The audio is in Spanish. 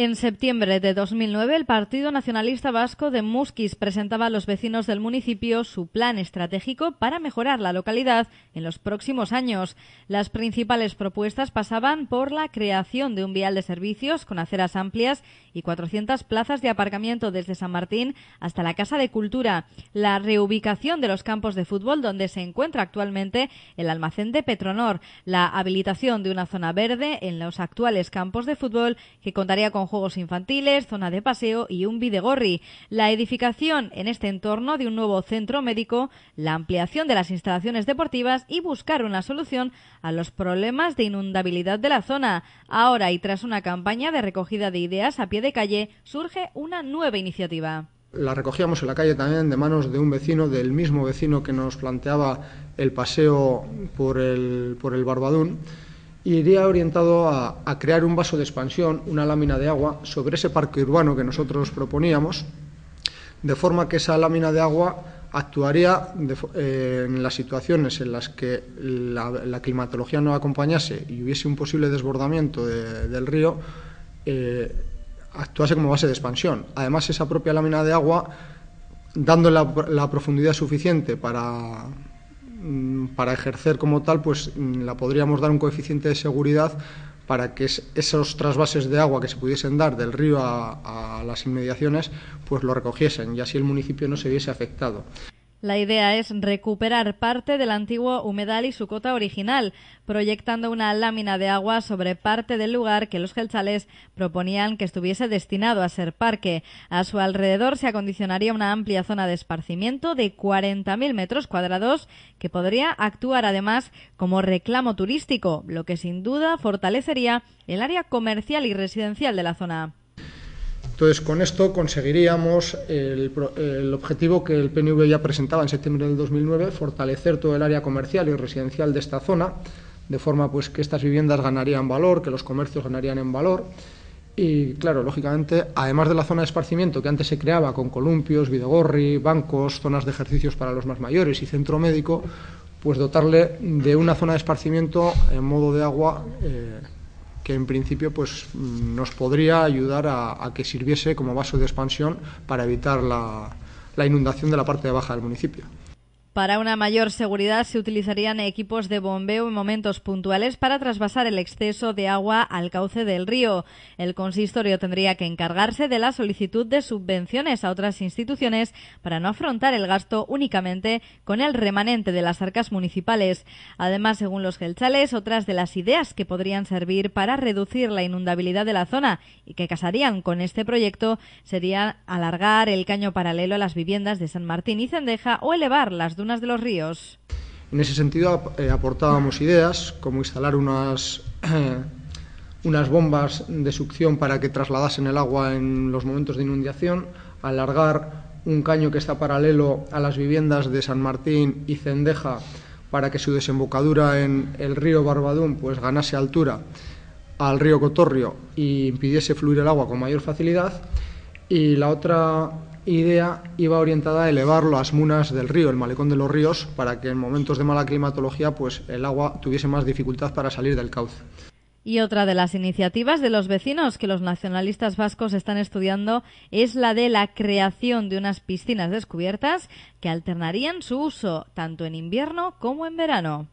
En septiembre de 2009, el Partido Nacionalista Vasco de Musquis presentaba a los vecinos del municipio su plan estratégico para mejorar la localidad en los próximos años. Las principales propuestas pasaban por la creación de un vial de servicios con aceras amplias y 400 plazas de aparcamiento desde San Martín hasta la Casa de Cultura, la reubicación de los campos de fútbol donde se encuentra actualmente el almacén de Petronor, la habilitación de una zona verde en los actuales campos de fútbol que contaría con juegos infantiles, zona de paseo y un videgorri. La edificación en este entorno de un nuevo centro médico, la ampliación de las instalaciones deportivas y buscar una solución a los problemas de inundabilidad de la zona. Ahora y tras una campaña de recogida de ideas a pie de calle, surge una nueva iniciativa. La recogíamos en la calle también de manos de un vecino, del mismo vecino que nos planteaba el paseo por el, por el Barbadún iría orientado a, crear un vaso de expansión, una lámina de agua, sobre ese parque urbano que nosotros proponíamos, de forma que esa lámina de agua actuaría eh, en las situaciones en las que la, climatología no acompañase y hubiese un posible desbordamiento del río, eh, actuase como base de expansión. Además, esa propia lámina de agua, dándole la profundidad suficiente para Mm, para ejercer como tal, pues mm, la podríamos dar un coeficiente de seguridad para que esos trasvases de agua que se pudiesen dar del río a, las inmediaciones, pues lo recogiesen y así el municipio no se viese afectado. La idea es recuperar parte del antiguo humedal y su cota original, proyectando una lámina de agua sobre parte del lugar que los gelchales proponían que estuviese destinado a ser parque. A su alrededor se acondicionaría una amplia zona de esparcimiento de 40.000 metros cuadrados que podría actuar además como reclamo turístico, lo que sin duda fortalecería el área comercial y residencial de la zona. Entonces, con esto conseguiríamos el, objetivo que el PNV ya presentaba en septiembre del 2009, fortalecer todo el área comercial y residencial de esta zona, de forma pues, que estas viviendas ganarían valor, que los comercios ganarían en valor. Y claro, lógicamente, además de la zona de esparcimiento que antes se creaba con columpios, vidogorri, bancos, zonas de ejercicios para los más mayores y centro médico, pues dotarle de una zona de esparcimiento en modo de agua eh, que en principio pues, mm, nos podría ayudar a, que sirviese como vaso de expansión para evitar la, la inundación de la parte de baja del municipio. Para una mayor seguridad se utilizarían equipos de bombeo en momentos puntuales para trasvasar el exceso de agua al cauce del río. El consistorio tendría que encargarse de la solicitud de subvenciones a otras instituciones para no afrontar el gasto únicamente con el remanente de las arcas municipales. Además, según los gelchales, otras de las ideas que podrían servir para reducir la inundabilidad de la zona y que casarían con este proyecto serían alargar el caño paralelo a las viviendas de San Martín y Cendeja o elevar las dunas de los ríos. En ese sentido eh, aportábamos ideas como instalar unas, unas bombas de succión para que trasladasen el agua en los momentos de inundación, alargar un caño que está paralelo a las viviendas de San Martín y Cendeja para que su desembocadura en el río Barbadún pues ganase altura al río Cotorrio y impidiese fluir el agua con mayor facilidad. Y la otra idea iba orientada a elevar las munas del río, el malecón de los ríos, para que en momentos de mala climatología pues el agua tuviese más dificultad para salir del cauce. Y otra de las iniciativas de los vecinos que los nacionalistas vascos están estudiando es la de la creación de unas piscinas descubiertas que alternarían su uso tanto en invierno como en verano.